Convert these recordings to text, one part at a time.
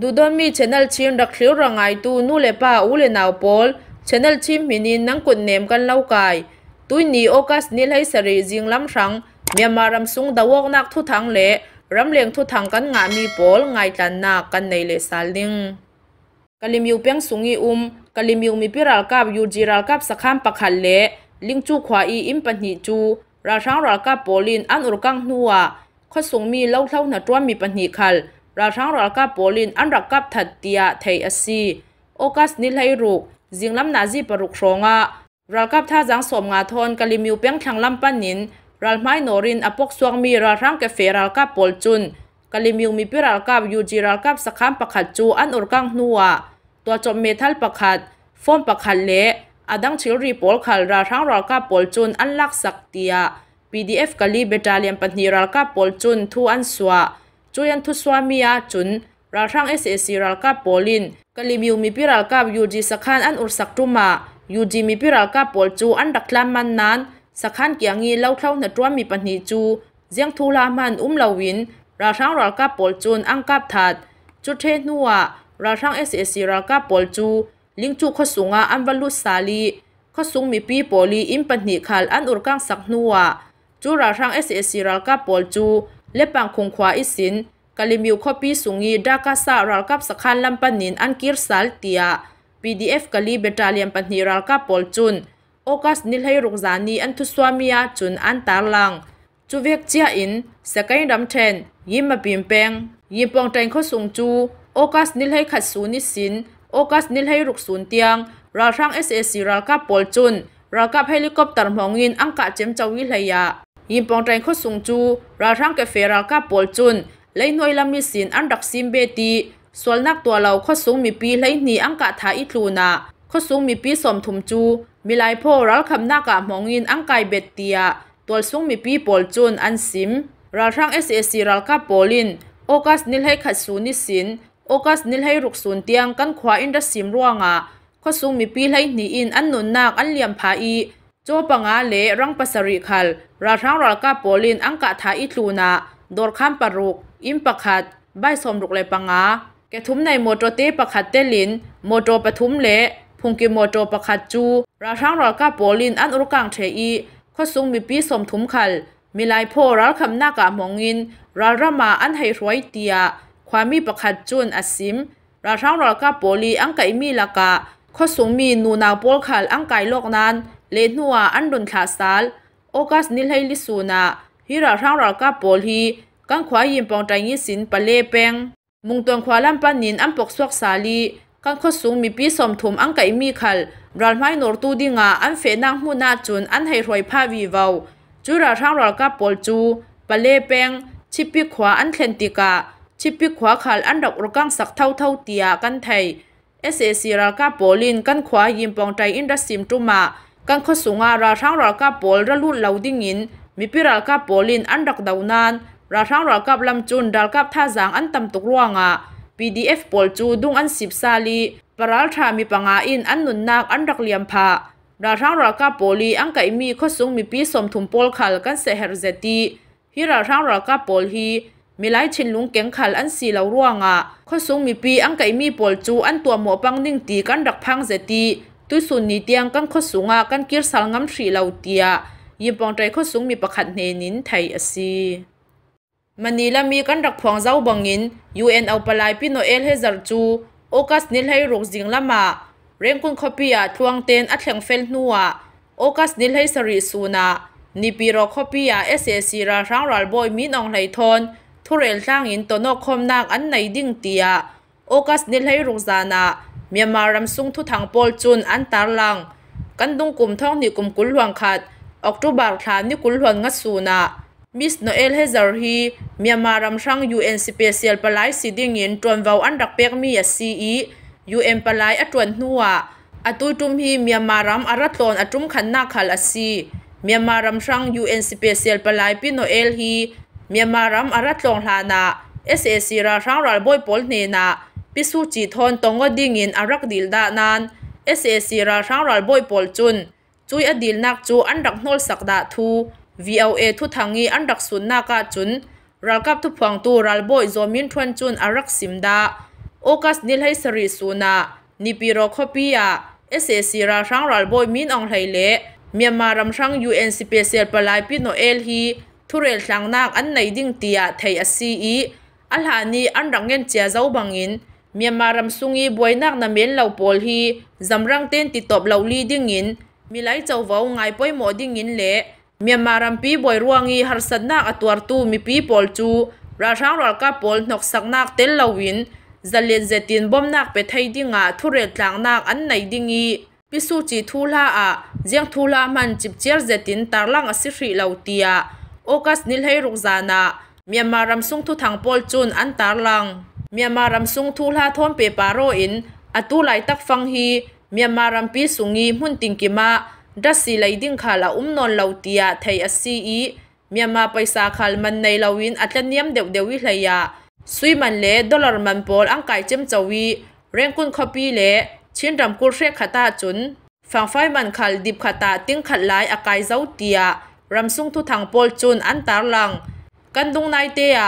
ดูดมีชแนลชิมรักเขียวรังไอตูนู่เลป้าอูเลนาวปอลชแนลชิมมินินนังกดเนมกันเล่ากายตุยนีโอกัสนิลให้สรีจิงลำชังเมียมารำซุงดาวกนักทุทังเละรำเลียงทุทังกันงามีปอลไงตันนากันในเลสาลิงกลิมยูเปียงสุงอีอุมกลิมยูมีพิรัลกับยูจิรัลกับสักข้ามปักขันเละลิงจูขวาอีอิมปันหิจูราชังรัลกับปอลินอันอุรกังนัวข้อสุงมีเล่าเท่าหน้าตัวมีปันหิคัลราชังรักกบโปลินอันรักกับทัดเตียไทยอซีโอกาสนิลไฮรุกจิงลำนาจีปรุกรงะรักกับท่าจังสมงาทอนกะลิมิวเปียงทางลำปันนินรัลไมโนรินอปกสวงมีรัชังกเฟรักกับโปลจุนกะลิมิวมีปิรักกับยูจิรักกับสคามปะขัดจูอันอุรกังนัวตัวจมเมทัลปะขัดฟอมปะขัดเละอดังชิลรีโปลขัดราทั้งรักกับโปลจุนอันลักสักเตีย PDF กะลีเบตาเลียมปันนีรักกับโปลจุนทูอันสวาจุยันทุสวามียาจุนรัฐรังเอสเอซีรัลกาโปลินกลิมิวมีพิรัลกาบยูจีสักขันอันอุรสักตุมายูจีมีพิรัลกาโปลจูอันดักลามันนั้นสักขันเกียงงีเล่าเท่าในตัวมีปัญหาจูเจียงทูลามันอุ้มเลาวินรัฐรังรัลกาโปลจูอังกับถัดจุดเทนัวรัฐรังเอสเอซีรัลกาโปลจูลิงจูขสุงาอันวัลุสซาลีขสุงมีพีโปลีอิมปัญหาขัลอันอุรกังสักนัวจูรัฐรังเอสเอซีรัลกาโปลจูและปังคงขวาอิสินกาลิมิวคอปีสุงีดากาซารัลกับสคันลำปนินอันกิรสัลเตีย PDF กาลีเบตาเลียมปันีรัลกับปอลจุนโอกัสนิลให้รุกซานีอันทุสวามียจุนอันตาลังจูเวกเจียอินสกายดัมเทนยิมมาปิมแปงยิมปองเตงข้อสุงจูโอกัสนิลให้ขัดสูนิสินโอกัสนิลให้รุกสูนเตียงราทั้งเอสเอซีรัลกับปอลจุนรัลกับเฮลิคอปเตอร์มองอินอังกะเจมจาวิเลยะยิมปองใจขสูงจูราทั้งกาแฟราคาปอลจุนเลยหน่วยลำมีสินอันดักซิมเบตีส่วนนักตัวเราขสูงมีปีเลยหนีอังกะทาอิทูนาเขสูงมีปีสมทุมจู มีลายพ่อรัลคำนากะมองอินอังกายเบตตียตัวสูงมีปีปอลจุนอันซิมราทั้งเอสเอซีราคาปอลิน โอกาสนิลให้ขัดสูนิสิน โอกาสนิลให้รุกสูนเตียงกันขวาอินดัสซิมร่วงอ่ะขสูงมีปีเลยหนีอินอันนุนนักอันเหลี่ยมผาอีจปังอาเล่รังปัสริคัลราทั้งรัลกาโปลินอังกะทาอิทูนาดอร์ข้ามปรุกอิมปะขัดใบสมรุกเลปังอาแกทุมในโมโตเตปะขัดเตลินโมโตปะทุมเล่พุงกิโมโตปะขัดจูราทั้งรัลกาโปลินอันอุรกังเทอีข้อสูงมีปีสมทุมขัลมีลายโพรัลคำหน้ากะมองอินรารามาอันให้รวยเตียความมีปะขัดจุนอสิมราทั้งรัลกาโปลีอังกะอิมีลากะข้อสูงมีนูนาโปลขัลอังกัยโลกนั้นเลนัวอันดุนคาสาลโอกาสนิลให้ลิสูนาฮิราทังรากาปอลฮีกังขวายิมปองใจยิสินปะเลเปงมุงตวงขวาลัมปันนินอันปกสวกซาลีกังขสูงมีปีสมถุมอังไกมีขัลรัลไม้นอรตูดิงาอันเฟนางมูนาจุนอันให้รวยพาวีเวาจุราทังรากาปอลจูปะเลเปงชิปิขวาอันเคลนติกาชิปิขวาขัลอันดอกรกังสักเท่าเท่าเตียกันไทยเอสเอซีรากาปอลินกันขวายิมปองใจอินดัสซิมตุมากันขสุงาราชังรากาปอลระลุนเหลาดิ่งอินมีพิรากาปอลินอันรักดาวนันราชังรากาบลำจุนดากาท่าจางอันตำตกร่วงอ่ะ PDF ปอลจูดุงอันสิบซาลีปราลทามีปังอาอินอันนุนนักอันรักเลียมผาราชังรากาโปอลีอังไกมีขสุงมีปีสมถุมปอลขัลกันเสหเจตีฮิราชังรากาโปอลฮีมีหลายชินลุงเก่งขัลอันสีเหลาร่วงอ่ะขสุงมีปีอังไกมีปอลจูอันตัวหมอปังนิ่งตีกันรักพังเจตีตุสุนนีเตียงกันข้อสูงอ่ะกันกีรสังงำทีเหลาเตียยิมปองใจข้อสูงมีประคันเนนินไทยอสีมันนี่ละมีกันรักพวงเจ้าบังอินยูเอ็นเอาปลายพี่โนเอลให้จัดจูโอกาสนิลให้รกจิงละมาเร่งคุณคอปียทวงเตนอัดแข่งเฟลนัวโอกาสนิลให้สริสูนานิปีรอคอปียเอสเอซีราช้างรัลบอยมีนองไหลทอนทุเรลสร้างอินตโนกคมนากอันไหนดิ่งเตียโอกาสนิลให้รกจานาเมียมารำซุงทุทางโพลจุนอันตาลังกันดุงกลุ่มท่องนิกลุ่มกุลหลวงขัดออกตุบาร์คลานนิกุลหลวงงัดสูนามิสโนเอลเฮซาร์ฮีเมียมารำช่างยูเอ็นสเปเชียลปลายสีดิ่งยินจวนวาวอันรักเปกมีเอซีอียูเอ็นปลายอัตรวนนัวอัตุจุมฮีเมียมารำอารัตโอนอตุมขันนาคัลอซีเมียมารำช่างยูเอ็นสเปเชียลปลายปีโนเอลฮีเมียมารำอารัตโลนฮานาเอสเอซีราช่างรัลบอยปอลเนนาปิสูจีทอนตงก็ดิ่งินอารักดิลดานานเอสเอซีราช่างรัลบอยปอลจุน จุยอดีลนักจูอันดักนอลสักดาทูวีเอเอทุทังีอันดักสุนนากาจุนรัลกับทุพวงตูรัลบอยจซมินทวนจุนอารักสิมดาโอกัสนิลให้สริสุนานิปิโรคอปียาเอสเอซีราช่างรัลบอยมินองไหเลเมียมารำช่างยูเอ็นซีเปเซียลปลายปีโนเอลฮีทุเรศช่างนักอันไหนดิ่งเตียไทยอซีอีอัลฮานีอันดังเงินเจเจ้าบังอิน Myanmar sungi boinak na men lo pol hi zamrang ten ti top lo li dingin milai chau vau ngai poi mo dingin le Myanmar pi boi ruangi harsat nak atwar tu mi pi pol chu ra rang ral ka pol nok sak nak tel lo win zalen zetin bom nak pe thai dinga thure tlang nak an nei dingi pisu chi thu la a jiang thu la man chip chiar zetin tarlang a si hri lo tia okas nil hei ruk zana Myanmar ram sung thu thang pol chun an tarlang เมียมารัมซุงทูลาทอมเปปาโรอินอตุไลตักฟังฮีเมียมารัปีสุงีมุ่นติงกิมาดัสซีไลดิงคาลาอุ้มนอนลาวตียไทยอซีอีเมียมาไปซาขาลมันในลาวินอัตเนียมเดวเดวิเทยาสุยมันเลดอลลาร์มันปอลอังไกเจมจวี เร่งกุนคอปีเลชินรำกุเรขตาจุนฟังไฟมันขัลดิบขตาติ้งขัดลายอากายเจ้าเตียรำซุงทุทังปอลจุนอันตารลัง กันดุงนายเตีย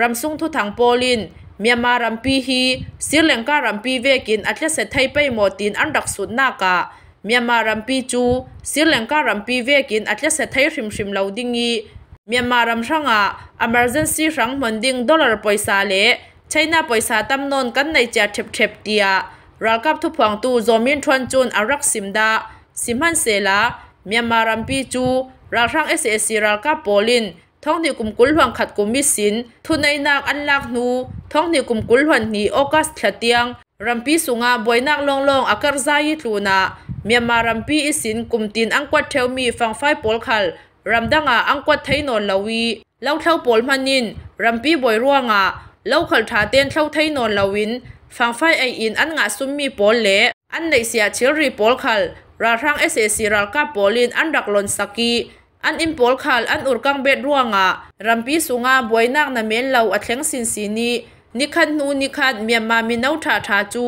รำซุงทุทังปอลิน Myanmar rampi hi Sri Lanka rampi vekin atlas se thai pai mo tin an rak sut na ka Myanmar rampi chu Sri Lanka rampi vekin atlas se thai hrim hrim lo dingi Myanmar ram ranga emergency rang monding dollar paisa le China paisa tam non kan nei cha thep thep tia ral kap thu phang tu zomin thon chun arak simda simhan sela Myanmar rampi chu ral rang SSC ral ka polin ท้องนิวกุมกุลหวังขัดกุมมิสินทุนในนักอันลักนูท้องนิวกุมกุลหวันนีออกัสขัดเตียงรัมปีสุงาบวยนักลงลงอาการใจทูนาเมียมารัมปีอิสินกุมตินอังกวัดเทวมีฟังไฟปอลขัลรัมดังอาอังกวัดไทยนนลวีเล่าเท่าปอลมันินรัมปีบวยร่วงอาเล่าขัลทาเตียนเท่าไทยนนลวินฟังไฟไออินอันงาซุมมีปอลเละอันในเสียเชลรีปอลขัลราทางเอเอซีรัลกาปอลินอันดักลนสกีอันอิมพอลขาลอันอุรกังเบ็ดร่วงอ่ะรัมปีสุงาบวยนักนาเมนเราอัดเลียงสินสีนี้นิคันนูนิคันเมียมามีนาวถาถาจู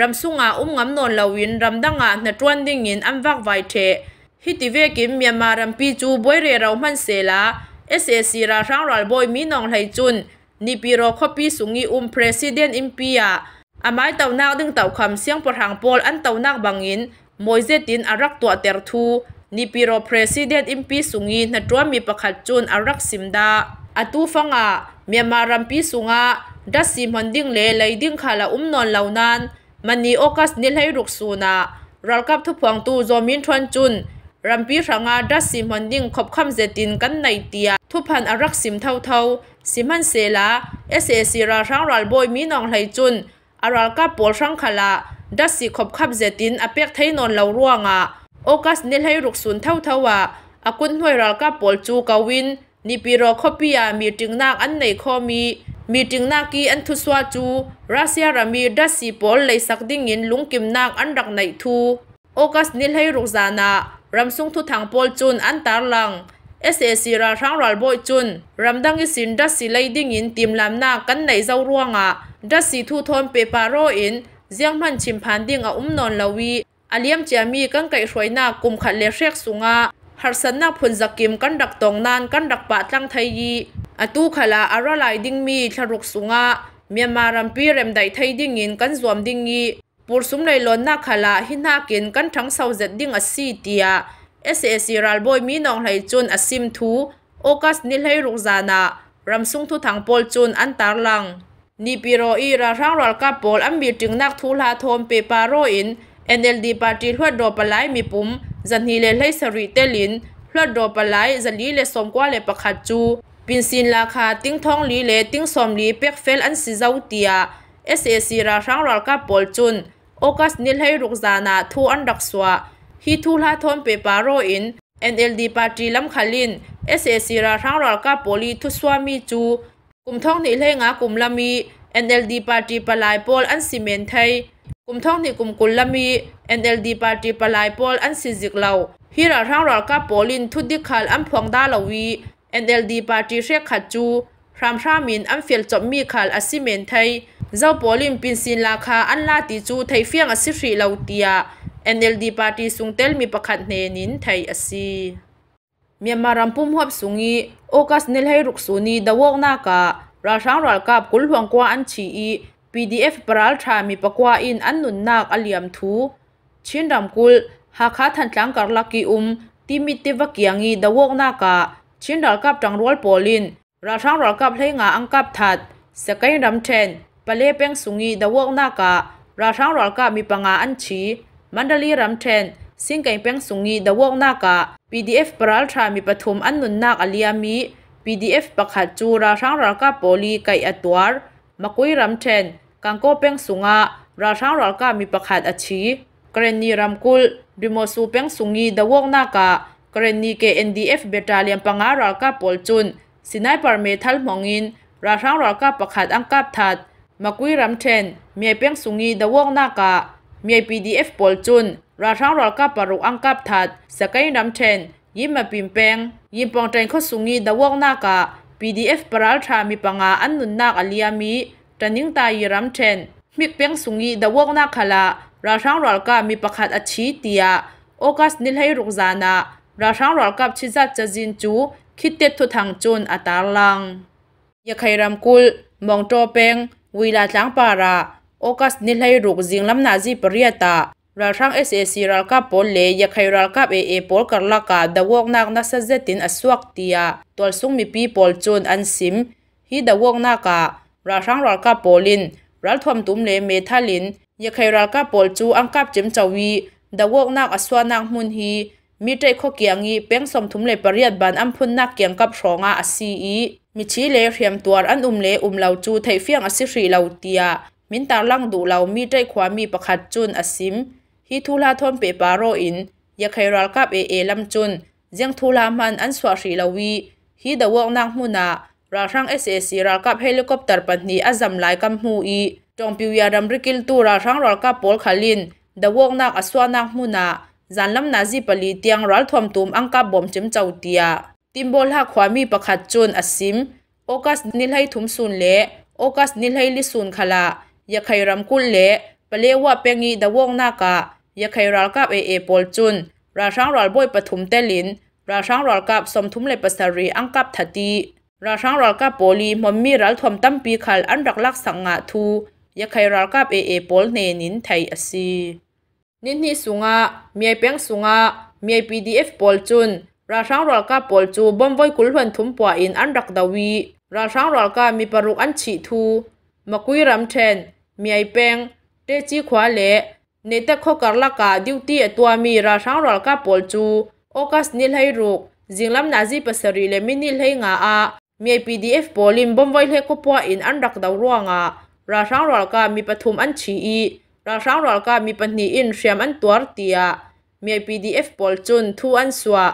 รัมสุงาอุ้มงำนนเลาวินรัมดังอ่ะนัดรวนดิ่งอินอันวักไวเทฮิติเวกิมเมียมารัมปีจูบวยเรเราหันเสลาเอสเอซีราช่างรัลบอยมีนองไหจุนนิปิโรคปีสุงีอุ้มเพรสิเดนอิมพียาอามายเต่านาดึงเต่าคำเสียงประทังโอลอันเต่านักบังอินมวยเจตินอารักตัวเตอร์ทูนิปิโรเพระธานอิมพีสุงีนัดรวมมีประคัดจุนอารักสิมดา อตูฟังอาเมียมารัมพีสุงา ดัสซิมันดิ้งเลไลดิ้งขาละอุ้มนอนเหล่านั้น มันนีโอกาสนิลให้รุกสูนารัลกับทุกพังตูโจมินทวนจุนรัมพีรังาดัสซิมันดิ้งขบคำเจตินกันในเตีย ทุพันอารักสิมเท่าเท่าสิมันเซลาเอสเอซีราช่างรัลบอยมีนองไหลจุนอารัลกับปวลช่างขาละดัสซิขบคำเจตินอเปียกไทยนอนเหล่าร่วงอ่ะโอกาสเนลให้รุกสุนเท่าเทวะอากุนห่วยรัลกาปอลจูกาวิน นิปิโรคปิยามีจึงนากอันใหนคอมี มีจึงนากีอันทุสวาจูรัสเซียรามีดัสซีปอลเลยสักดิ้งยินลุงกิมนางอันรักในทู โอกาสนิลให้รุกจานารำซุงทุทางปอลจุนอันตาลังเอสเอซีราทั้งรัลบอยจุนรำดังอิสินดัสซีไลดิ้งยินตีมลำนากันในเจ้าร่วงอ่ะดัสซีทูทอนเปปาโรอินเจียงมันชิมพันดิ่งอ่อุ้มนอนลาวีอาเลียมเจีมีกังไก่รวยนากุมขันเลเรียกสุงาฮาร์สันนาพุนจักกิมกันดักตองนานกันดักปะตั้งไทยีอตูขลาอาราไลดิ้งมีทรุกสุงาเมียนมารัมพีเรมไดไทยดิ้งยินกันรวมดิ้งยีปูสุมเลยลนนาขลาหินาเกินกันทั้งเซาเจ็ดดิ้งอสีเตียเอสเอซีรัลบอยมีน้องไหลจุนอสิมทูโอกัสนิลให้รุกจานารัมซุงทุทังปอลจุนอันตารลังนีปิโรอีราร่างรัลกาปอลอันบีจึงนักทูลาโทมเปปาโรอิน NLD ปาร์ตี้ลวดโดปลายมีปุ่มจันฮีเล่ไลสริเตลินลวดโดปลายจันลีเล่สมกว่าเล่ประคัดจูปินซินราคาติ้งทองลีเล่ติ้งสมลีเป็กเฟลอันซิเจอาเตีย SAC ราชรังรัลกาปอลจุนโอกาสนิลให้รุกจานาทูอันดักสวะฮิทูลาทอนเปปาโรอิน NLD ปาร์ตี้ลำคาลิน SAC ราครา้งรัลกาปอลีทุสวามีจูกลุ่มท้องนิลให้งากลุ่มละมี NLD ปาร์ตี้ปลายปอลอันซิเมนไทย kumthong ni kum kulami NLD party palai pol an sizik lo hira rang ral ka polin thudi khal am phong da lawi NLD party she khat chu ram ramin am fel chop mi khal asimen thai zau polin pinsin la kha an la ti chu thai fiang asi hri lo tia NLD party sungtel mi pakhat ne nin thai asi Myanmar rampum hop sungi okas nil hai ruk suni dawok na ka ra rang ral kap kul hwang kwa an chi i PDF ปราลทามีปกวาอินอันนุนนักอเลียมทูชินรำกุลหากาทันทังกักลักกิอุมี่มิติวกกยังอีดาวกนากาชินรัลกับจังรวลโปลินราชังรักับเฮงาอังกับทัดสกายรำเชนปะเลเปงสุงีดาวกนาการาชังรักับมีปังอาอันชีมันดลีรำเชนสิ่งไก่เปงสุงีดาวกนากา PDF ปราลทามีปฐมอันนุนนักอเลียมี PDF ประกัดจูราชังรักับโปลีไก่อตวร์มาคุยรำเทนกังโกเป้งสุงะราช่างรัลกามีประคาศอาชีเกรนีรำกุลดิโมซูเป้งสุงีดาวกนากะเกรนีเกเอ็นดีเอฟเบตาเลียมปังอารัลกาปอลจุน สินายปาร์เมทัลมองอิน ราช่างรัลกาประคาศอังกาบถัดมาคุยรำเทนมีเป้งสุงีดาวกนากะมียพีดีเอฟปอลจุน ราช่างรัลกาปารุอังกาบถัดสกายรำเทนยิมมาปิมเปงยิมปองเทนข้อสุงีดาวกนากะ PDF paral tha mi panga an nun nak alia mi taning ta yiram chen mi peng sungi da wok na khala ra sang ral ka mi pakhat a chi tia okas nil hai ruk zana ra sang ral kap chi zat cha jin chu khitet thu thang chun atar lang ya khairam kul mong to peng wila tlang para okas nil hai ruk jing lam na ji pariata รัฐทาังเอสเอซีรัลกับปอลเลยยาใครรัลกับเอเอปอลกับลักาดาวกนักนัสเซตินอสวกตียตัวซุงมีปีปอลจนอันซิมฮีดาวกนักรัฐทาังรัลกับปอลินรัลทอมตุ้มเลเมทัลินยาใครรัลกับปอลจูอังกับจิมจาวีดาวกนักอสวนักมุนฮีมีใจข้อเกียงีเป้งสมทุมเลปริยัดบันอัมพุนนักเกียงกับชองอาอซีอีมีชีเลเรียมตัวอันอุ้มเลอุ้มเหล่าจูไทยเฟียงอสิรีเหล่าเตียมินตาลังดูเหล่ามีใจความมีประคัดจุนอสิมฮิทูลาทอมเปปารอินยาใครรักกับเอเอลำจุนเจียงทูลามันอันสวาสดีลาวีฮิดาวกนางมุนาราชังเอสเอซีราลกับเฮลิคอปเตอร์ปัตนีอาจำลายกัมพูอีจงพิวยาดัมริกิลตูราชังรัลกับพอลคาลินดาวกนางอสวานางมุนาจันลัมนาจิปลีเตียงรัลทอมตูมอังกับบอมจิมเจ้าเตียติมโบลฮักความมีประคัดจุนอสิมโอกัสนิลให้ทุมสุนเละโอกัสนิลให้ลิสุนขละยาใครรำคุลเละเปลวว่าเป็นอีดาวกนากะยาไครัลกับเอเอปอลจุน ราช่างรอลบอยปฐุมเตลิน ราช่างรอลกับสมทุมเลปสรีอังกับทัตีราช่างรอลกับโปลีมอมมีรัลทวมตั้มปีขัลอันรักลักสังหาทูยาไครัลกับเอเอปอลเนนินไทยอซีนินนี่สุงะมีเปียงสุงะ มีพีดีเอฟปอลจุน ราช่างรอลกับปอลจูบอมไว้กุลหันทุมปัวอินอันรักดาวี ราช่างรอลกับมีปรุกอันฉีทูมาคุยรำเทนมีอเปียงเตจีขวาเลในต่ข้การละกาดิวตีตัวมีราชังรอลกาปอลจูโอกัสนิลให้รุกจิงลำนาจีปัสรีเลมินิลให้งาอามีพีดีเอฟบอลิมบอมไว้ใหก็พัวอินอันรักดาวร่วงอาราชังรอลกามีปฐุมอันฉีอีราชังรอลกามีปัีอินเชียมอันตัวเตียมีพีดีเอฟปอลจุนทูอันสวา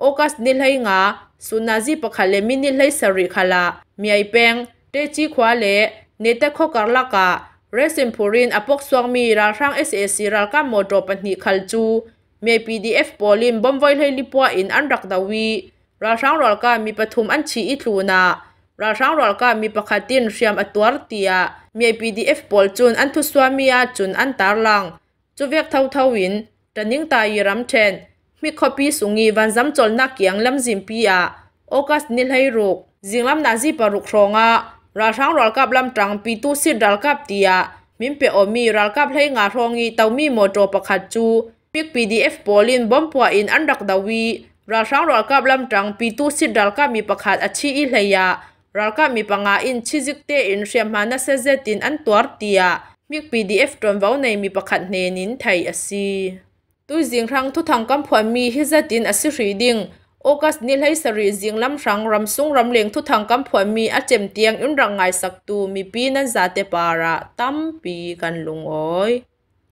โอกัสนิลให้งาสุนาจีปะคาเลมินิลให้สรีขาลามีไอเปงเตจีควาเลเนต่ข้การละกาเรซิมพูรินอปกสวงมีราชรังเอสเอซีรากาโมโดปันิคัลจูมีพีดีเอฟปอลินบอมไวให้ลิปัวอินอันรักดาวีราชรังรอลกามีปฐุมอันชีอิทูนาราช่างรอลกามีปะคตินเชียมอตัวเตียมีพีดีเอฟปอลจุนอันทุสวามีอาจุนอันตาลังจูเวกเท่าเทวินจันยิงตายรัมเชนมีคอปีสุงีวันซ้ำจลนักเกียงลำจิมปีอาโอกาสนิลให้รุกจิงลำนาจีปรุครองอาราชัางรักับลำตรังปีตุสิรักับเตียมิมเปอมีรักับให้งาทองอีเตามีโมโตประคัดจูมิกปีดีเอฟโปลินบอมปัวอินอันดักดาวีราชัางรักับลำตรังปีตุสิรักับมีประคัดอชีอิเลยรักับมีปังอาอินชิจิกเตอินเชียมานาเซเซตินอันตัวเตียมิกปีดีเอฟตรนเว้าในมีประคัดเนนินไทยอซีตุยจิงครั้งทุกทางกัมพวมีฮิจตินอสิรีดิงโอกาสนี้ให้สรีจิงลำรังรำซุงรำเลียงทุกทางกำผวนมีอาเจมเตียงอุ่นรังไงสักตูมีปีนั้นซาเตปาระตั้มปีกันลงอ้อย